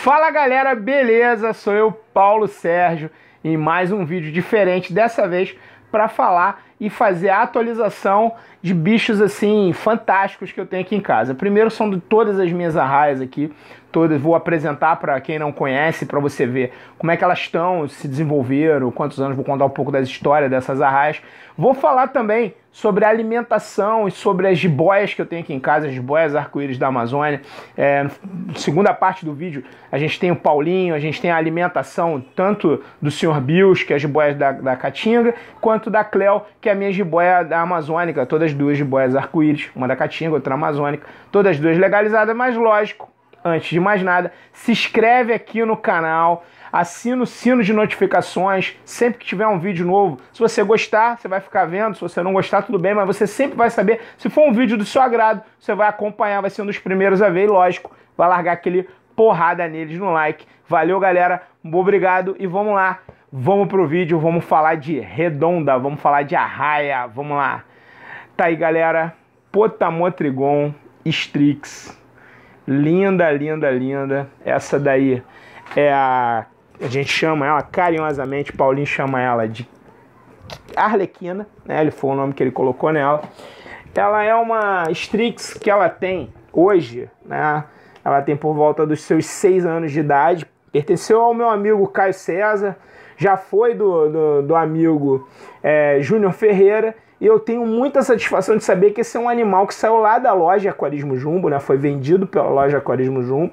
Fala galera, beleza? Sou eu, Paulo Sérgio, em mais um vídeo diferente, dessa vez para falar e fazer a atualização de bichos assim fantásticos que eu tenho aqui em casa. Primeiro são de todas as minhas arraias aqui, todas, vou apresentar para quem não conhece, para você ver como é que elas estão, se desenvolveram, quantos anos, vou contar um pouco das histórias dessas arraias. Vou falar também sobre a alimentação e sobre as jiboias que eu tenho aqui em casa, as jiboias arco-íris da Amazônia. É, segunda parte do vídeo, a gente tem o Paulinho, a gente tem a alimentação tanto do Sr. Bills, que é as jiboias da, da Caatinga, quanto da Cleo, que é a minha jiboia da Amazônica. Todas duas jiboias arco-íris, uma da Caatinga, outra amazônica. Todas duas legalizadas, mas lógico, antes de mais nada, se inscreve aqui no canal, assina o sino de notificações sempre que tiver um vídeo novo. Se você gostar, você vai ficar vendo. Se você não gostar, tudo bem, mas você sempre vai saber. Se for um vídeo do seu agrado, você vai acompanhar, vai ser um dos primeiros a ver e, lógico, vai largar aquele porrada neles no like. Valeu, galera. Obrigado e vamos lá. Vamos pro vídeo, vamos falar de redonda, vamos falar de arraia, vamos lá. Tá aí, galera. Potamotrigon, Strix, Linda, linda, linda. Essa daí é a. A gente chama ela carinhosamente, Paulinho chama ela de Arlequina, né? Ele foi o nome que ele colocou nela. Ela é uma Strix que ela tem hoje, né? Ela tem por volta dos seus seis anos de idade. Pertenceu ao meu amigo Caio César, já foi do, do, do amigo é, Júnior Ferreira e eu tenho muita satisfação de saber que esse é um animal que saiu lá da loja Aquarismo Jumbo, né? Foi vendido pela loja Aquarismo Jumbo.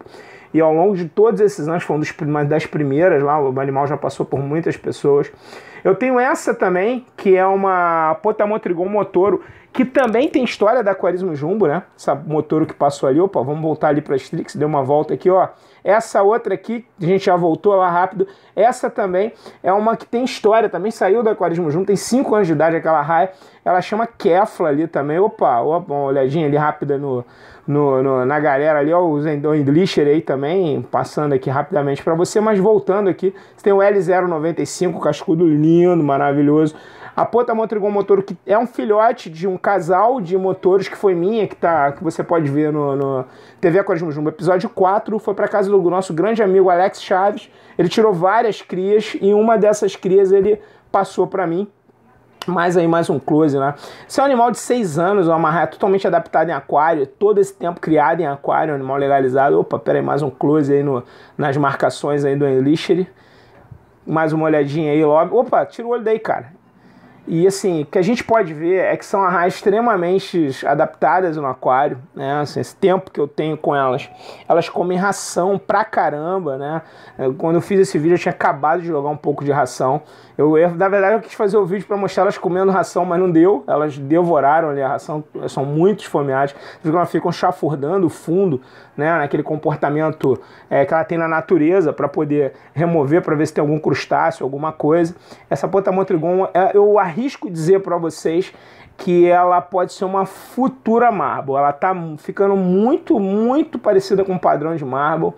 E ao longo de todos esses anos, foi uma das primeiras lá, o animal já passou por muitas pessoas. Eu tenho essa também, que é uma Potamotrigon Motoro, que também tem história da Aquarismo Jumbo, né? Essa motoro que passou ali, opa, vamos voltar ali para a Strix, deu uma volta aqui, ó. Essa outra aqui, a gente já voltou lá rápido, essa também é uma que tem história, também saiu da Aquarismo Jumbo, tem 5 anos de idade aquela raia, ela chama Kefla ali também, opa, opa uma olhadinha ali rápida no, no, no na galera ali, ó, o Zendon aí também, passando aqui rapidamente para você, mas voltando aqui, você tem o L095, cascudo lindo, maravilhoso, a Pota tá Montrigol motor que é um filhote de um casal de motores que foi minha, que, tá, que você pode ver no, no TV Aquarismo Jumbo. Episódio 4 foi para casa do nosso grande amigo Alex Chaves. Ele tirou várias crias e uma dessas crias ele passou para mim. Mais aí, mais um close, né? Esse é um animal de 6 anos, uma marraia totalmente adaptada em aquário, todo esse tempo criado em aquário, um animal legalizado. Opa, pera aí, mais um close aí no, nas marcações aí do Enlisher. Mais uma olhadinha aí, logo. Opa, tira o olho daí, cara. E assim, o que a gente pode ver é que são arraias extremamente adaptadas no aquário, né? Assim, esse tempo que eu tenho com elas, elas comem ração pra caramba, né? Quando eu fiz esse vídeo, eu tinha acabado de jogar um pouco de ração. Eu, na verdade, eu quis fazer o vídeo para mostrar elas comendo ração, mas não deu. Elas devoraram ali a ração, elas são muito esfomeadas. Elas ficam chafurdando o fundo, né? Naquele comportamento é, que ela tem na natureza para poder remover, para ver se tem algum crustáceo, alguma coisa. Essa ponta é, eu arrisco arrisco dizer para vocês que ela pode ser uma futura Marble. Ela está ficando muito, muito parecida com o padrão de Marble.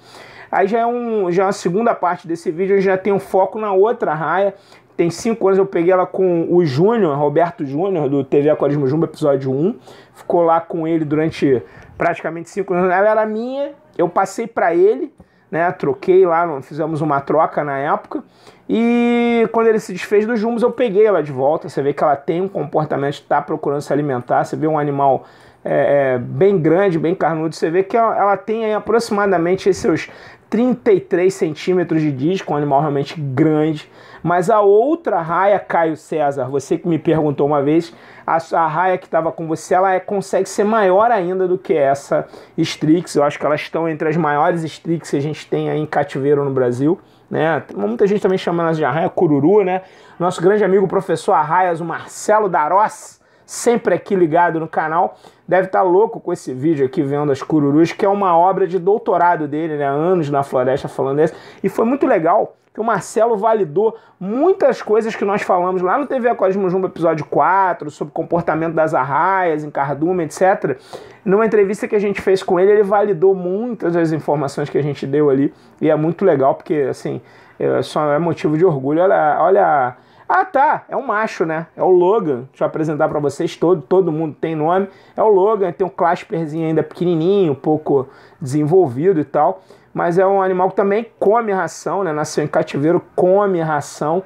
Aí já é, um, já é uma segunda parte desse vídeo, eu já tem um foco na outra raia. Tem cinco anos, eu peguei ela com o Júnior, Roberto Júnior, do TV Aquarismo Jumbo, episódio 1. Ficou lá com ele durante praticamente cinco anos. Ela era minha, eu passei para ele né? Troquei lá, fizemos uma troca na época. E quando ele se desfez dos jumbos, eu peguei ela de volta. Você vê que ela tem um comportamento está procurando se alimentar. Você vê um animal é, é, bem grande, bem carnudo. Você vê que ela, ela tem aproximadamente seus 33 centímetros de disco, um animal realmente grande. Mas a outra raia, Caio César, você que me perguntou uma vez, a, a raia que estava com você, ela é, consegue ser maior ainda do que essa Strix. Eu acho que elas estão entre as maiores Strix que a gente tem aí em cativeiro no Brasil. Né? muita gente também chamando elas de arraia cururu, né? Nosso grande amigo professor Arraias, o Marcelo Darós, sempre aqui ligado no canal, deve estar tá louco com esse vídeo aqui, Vendo as Cururus, que é uma obra de doutorado dele, né? Anos na floresta falando isso. E foi muito legal que o Marcelo validou muitas coisas que nós falamos lá no TV Aquarismo Jumbo, episódio 4, sobre comportamento das arraias em cardume, etc. Numa entrevista que a gente fez com ele, ele validou muitas das informações que a gente deu ali. E é muito legal, porque, assim, é, só é motivo de orgulho. Olha, olha ah, tá, é um macho, né? É o Logan. Deixa eu apresentar para vocês todo, todo mundo tem nome. É o Logan, tem um Clasperzinho ainda pequenininho, pouco desenvolvido e tal, mas é um animal que também come ração, né? Nasceu em cativeiro, come ração.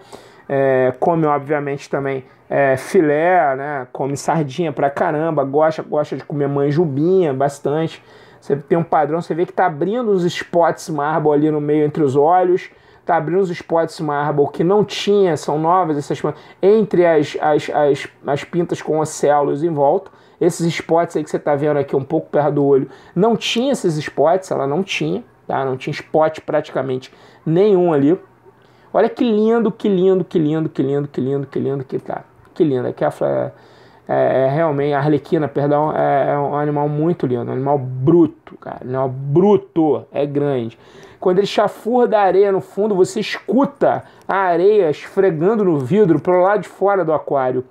É, come, obviamente, também é, filé, né? Come sardinha pra caramba, gosta, gosta de comer manjubinha bastante. Você tem um padrão, você vê que tá abrindo os spots marble ali no meio entre os olhos tá abrindo os spots marble que não tinha, são novas essas entre as, as, as, as pintas com células em volta. Esses spots aí que você tá vendo aqui um pouco perto do olho, não tinha esses spots, ela não tinha, tá? Não tinha spot praticamente nenhum ali. Olha que lindo, que lindo, que lindo, que lindo, que lindo, que lindo que tá. Que lindo, aqui é a é, é realmente, a Arlequina, perdão, é, é, um animal muito lindo, um animal bruto, cara, um animal bruto, é grande. Quando ele chafurra da areia no fundo, você escuta a areia esfregando no vidro pro lado de fora do aquário.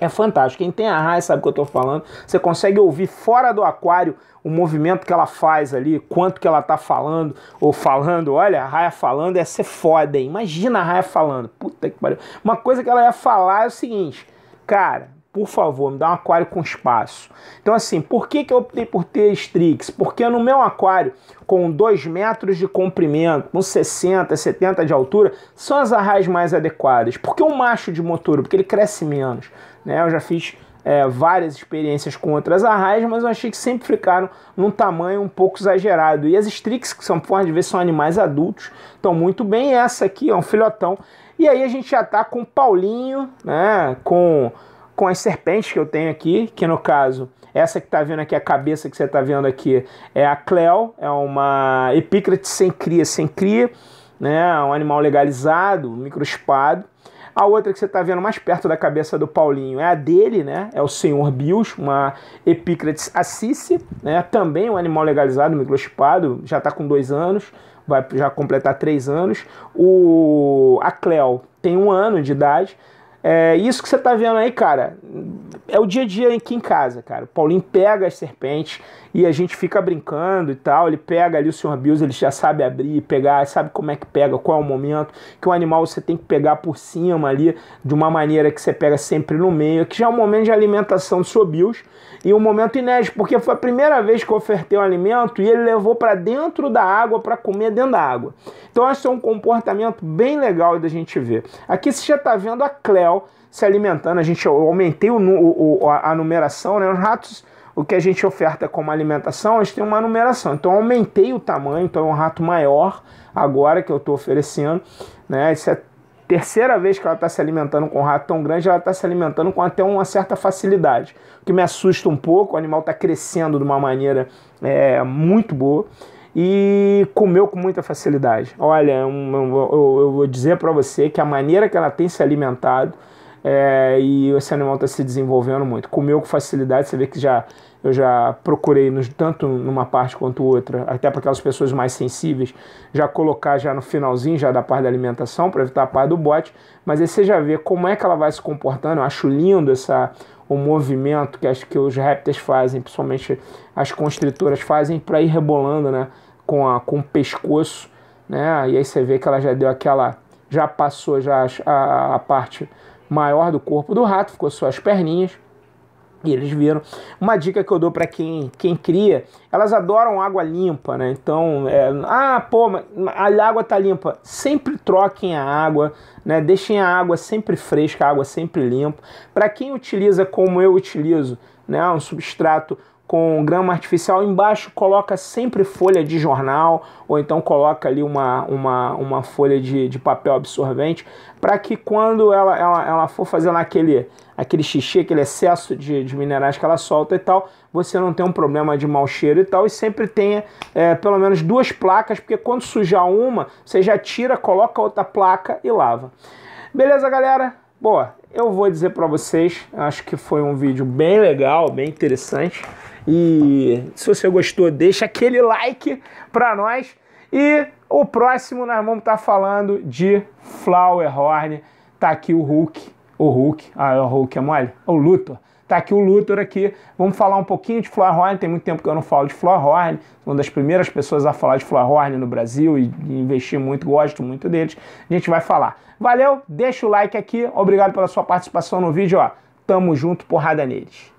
É fantástico. Quem tem a raia sabe o que eu estou falando. Você consegue ouvir fora do aquário o movimento que ela faz ali, quanto que ela tá falando ou falando. Olha, a raia falando é ser foda, hein? Imagina a raia falando. Puta que pariu. Uma coisa que ela ia falar é o seguinte, cara, por favor, me dá um aquário com espaço. Então, assim, por que, que eu optei por ter Strix? Porque no meu aquário, com 2 metros de comprimento, com 60, 70 de altura, são as arrais mais adequadas. Porque o um macho de motor, porque ele cresce menos. Né? Eu já fiz é, várias experiências com outras arrais, mas eu achei que sempre ficaram num tamanho um pouco exagerado. E as Strix, que são formas de ver, são animais adultos, estão muito bem. Essa aqui é um filhotão. E aí a gente já está com Paulinho, né? Com com as serpentes que eu tenho aqui, que no caso, essa que está vendo aqui, a cabeça que você está vendo aqui, é a Cleo, é uma epícrate sem cria, sem cria, né? um animal legalizado, microespado. A outra que você está vendo mais perto da cabeça do Paulinho é a dele, né? É o Senhor Bios, uma Epícrates assisi, né? Também um animal legalizado, microchipado, já está com dois anos, vai já completar três anos. O a Cleo tem um ano de idade. É, isso que você tá vendo aí, cara, é o dia a dia aqui em casa, cara. O Paulinho pega as serpentes e a gente fica brincando e tal. Ele pega ali o Sr. Bills, ele já sabe abrir, pegar, sabe como é que pega, qual é o momento, que o animal você tem que pegar por cima ali, de uma maneira que você pega sempre no meio, que já é um momento de alimentação do Sr. Bills e um momento inédito, porque foi a primeira vez que eu ofertei um alimento e ele levou para dentro da água para comer dentro da água. Então, esse é um comportamento bem legal da gente ver. Aqui você já tá vendo a Cleo se alimentando. A gente eu aumentei o, o, a numeração, né? Os ratos, o que a gente oferta como alimentação, a gente tem uma numeração. Então eu aumentei o tamanho, então é um rato maior agora que eu estou oferecendo, né? essa é terceira vez que ela está se alimentando com um rato tão grande, ela está se alimentando com até uma certa facilidade, o que me assusta um pouco. O animal está crescendo de uma maneira é, muito boa e comeu com muita facilidade. Olha, eu, eu, vou dizer para você que a maneira que ela tem se alimentado é, e esse animal está se desenvolvendo muito. Comeu com facilidade, você vê que já eu já procurei nos, tanto numa parte quanto outra, até para aquelas pessoas mais sensíveis, já colocar já no finalzinho já da parte da alimentação para evitar a parte do bote, mas aí você já vê como é que ela vai se comportando. Eu acho lindo essa o movimento que acho que os répteis fazem, principalmente as constritoras fazem para ir rebolando, né, com a com o pescoço, né? E aí você vê que ela já deu aquela já passou já a, a, a parte maior do corpo do rato, ficou só as perninhas. E eles viram. Uma dica que eu dou para quem, quem cria, elas adoram água limpa, né? Então, é, ah, pô, a água tá limpa. Sempre troquem a água, né? Deixem a água sempre fresca, a água sempre limpa. Para quem utiliza como eu utilizo, né, um substrato com grama artificial, embaixo coloca sempre folha de jornal ou então coloca ali uma, uma, uma folha de, de papel absorvente para que quando ela, ela, ela for fazendo aquele, aquele xixi, aquele excesso de, de minerais que ela solta e tal, você não tenha um problema de mau cheiro e tal e sempre tenha é, pelo menos duas placas, porque quando sujar uma, você já tira, coloca outra placa e lava. Beleza, galera? Bom, eu vou dizer para vocês, acho que foi um vídeo bem legal, bem interessante. E se você gostou, deixa aquele like para nós. E o próximo nós vamos estar tá falando de Flower Horn. Tá aqui o Hulk. O Hulk. Ah, o Hulk é mole? O Luthor. Tá aqui o Luthor aqui. Vamos falar um pouquinho de Florhorn. Tem muito tempo que eu não falo de Florhorn. Uma das primeiras pessoas a falar de Florhorn no Brasil e investir muito, gosto muito deles. A gente vai falar. Valeu, deixa o like aqui. Obrigado pela sua participação no vídeo. Ó. Tamo junto, porrada neles.